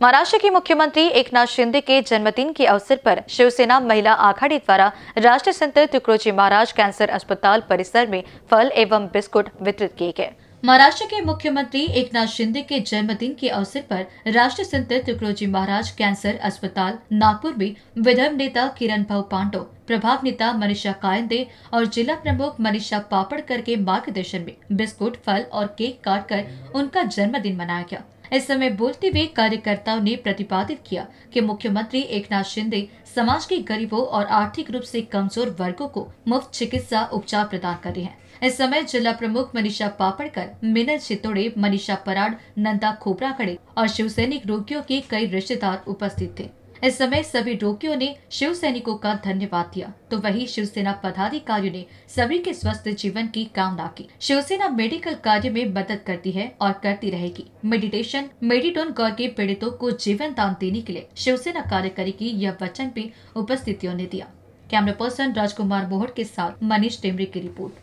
महाराष्ट्र के मुख्यमंत्री एकनाथ शिंदे के जन्मदिन के अवसर पर शिवसेना महिला आघाड़ी द्वारा राष्ट्रीय संत तुकड़ोजी महाराज कैंसर अस्पताल परिसर में फल एवं बिस्कुट वितरित किए गए महाराष्ट्र के मुख्यमंत्री एकनाथ शिंदे के जन्मदिन के अवसर पर राष्ट्रीय संत त्रिकोजी महाराज कैंसर अस्पताल नागपुर में विधर्म नेता किरण भाव पांडो प्रभाव नेता मनीषा कायंदे और जिला प्रमुख मनीषा पापड़कर के मार्गदर्शन में बिस्कुट फल और केक काट कर उनका जन्मदिन मनाया गया इस समय बोलते हुए कार्यकर्ताओं ने प्रतिपादित किया कि मुख्यमंत्री एकनाथ शिंदे समाज के गरीबों और आर्थिक रूप से कमजोर वर्गों को मुफ्त चिकित्सा उपचार प्रदान कर रहे हैं इस समय जिला प्रमुख मनीषा पापड़कर मिनल चितोड़े मनीषा पराड़ नंदा खोपरा खड़े और शिवसैनिक रोगियों के कई रिश्तेदार उपस्थित थे इस समय सभी रोगियों ने शिव सैनिकों का धन्यवाद दिया तो वही शिवसेना पदाधिकारियों ने सभी के स्वस्थ जीवन की कामना की शिवसेना मेडिकल कार्य में मदद करती है और करती रहेगी मेडिटेशन मेडिटोन गौर के पीड़ितों को जीवन दान देने के लिए शिवसेना कार्य करेगी यह वचन भी उपस्थितियों ने दिया कैमरा पर्सन राजकुमार मोहट के साथ मनीष टेमरे की रिपोर्ट